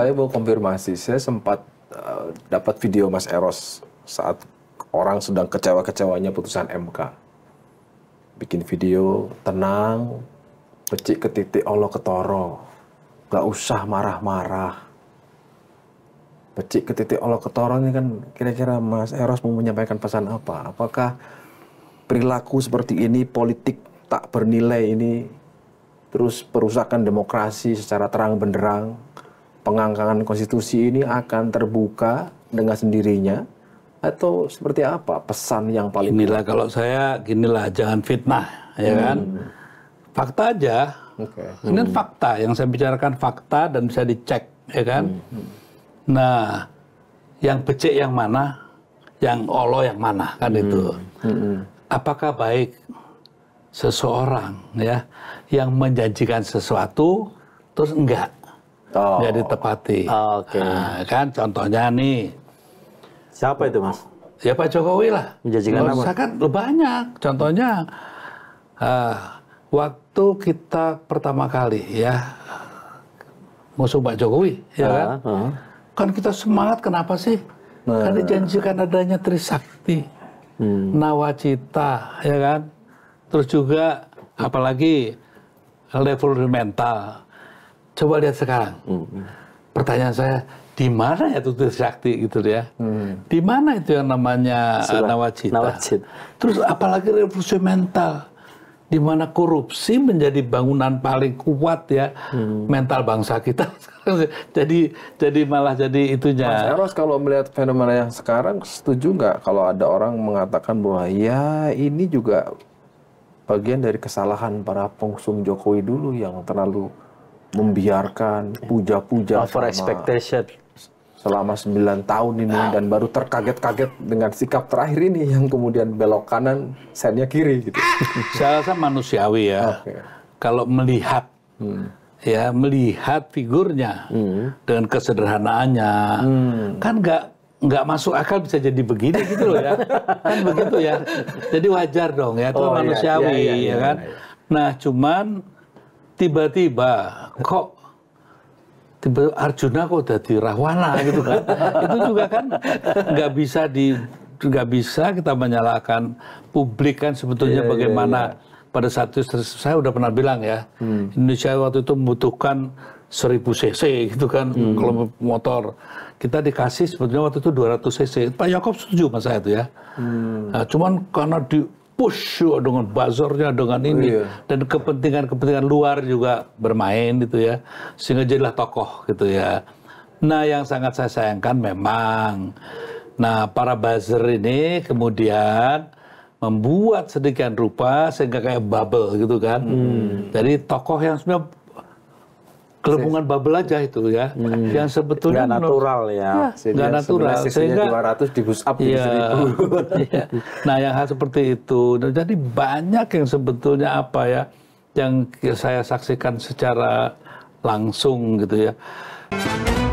saya mau konfirmasi, saya sempat uh, dapat video Mas Eros saat orang sedang kecewa-kecewanya putusan MK. Bikin video tenang, pecik ke titik Allah ketoro. Gak usah marah-marah. Pecik ke titik Allah ketoro ini kan kira-kira Mas Eros mau menyampaikan pesan apa? Apakah perilaku seperti ini politik tak bernilai ini terus perusakan demokrasi secara terang benderang pengangkangan konstitusi ini akan terbuka dengan sendirinya atau seperti apa pesan yang paling inilah kalau saya ginilah jangan fitnah ya kan hmm. fakta aja okay. ini hmm. fakta yang saya bicarakan fakta dan bisa dicek ya kan hmm. hmm. nah yang becek yang mana yang olo yang mana kan hmm. itu hmm. hmm. apakah baik seseorang ya yang menjanjikan sesuatu terus enggak oh. dia ditepati. Oh, Oke. Okay. Nah, kan contohnya nih. Siapa itu mas? Ya Pak Jokowi lah. Menjanjikan apa? Saya kan banyak. Contohnya uh, waktu kita pertama kali ya musuh Pak Jokowi ya uh, kan. Uh. Kan kita semangat kenapa sih? Uh. Kan dijanjikan adanya Trisakti, hmm. Nawacita ya kan. Terus juga apalagi level mental Coba lihat sekarang. Hmm. Pertanyaan saya, di mana ya itu sakti gitu ya? Hmm. Di mana itu yang namanya Silah. Eh, nawacita? nawacita? Terus apalagi revolusi mental, di mana korupsi menjadi bangunan paling kuat ya hmm. mental bangsa kita. jadi jadi malah jadi itunya. Mas Eros kalau melihat fenomena yang sekarang, setuju nggak kalau ada orang mengatakan bahwa ya ini juga bagian dari kesalahan para pengusung Jokowi dulu yang terlalu membiarkan iya. puja-puja over expectation selama 9 tahun ini nah. dan baru terkaget-kaget dengan sikap terakhir ini yang kemudian belok kanan sennya kiri gitu. Saya rasa manusiawi ya. Okay. Kalau melihat hmm. ya melihat figurnya hmm. dengan kesederhanaannya hmm. kan nggak nggak masuk akal bisa jadi begini gitu loh ya. kan begitu ya. Jadi wajar dong ya itu oh, iya. manusiawi iya, iya, ya iya, ya kan. Iya. Nah, cuman tiba-tiba kok tiba Arjuna kok jadi Rahwana gitu kan itu juga kan nggak bisa di nggak bisa kita menyalahkan publik kan sebetulnya yeah, iya, bagaimana yeah, yeah. pada saat itu saya udah pernah bilang ya hmm. Indonesia waktu itu membutuhkan seribu cc gitu kan hmm. kalau motor kita dikasih sebetulnya waktu itu 200 cc Pak Yakob setuju mas saya itu ya hmm. nah, cuman karena di push dengan buzzernya dengan ini oh, iya. dan kepentingan-kepentingan luar juga bermain gitu ya sehingga jadilah tokoh gitu ya nah yang sangat saya sayangkan memang nah para buzzer ini kemudian membuat sedikit rupa sehingga kayak bubble gitu kan hmm. jadi tokoh yang sebenarnya kelebungan iya. bubble aja itu ya hmm. yang sebetulnya nggak natural ya, ya natural sehingga 200 di bus up ya, 1000 ya. nah yang hal seperti itu nah, jadi banyak yang sebetulnya apa ya yang saya saksikan secara langsung gitu ya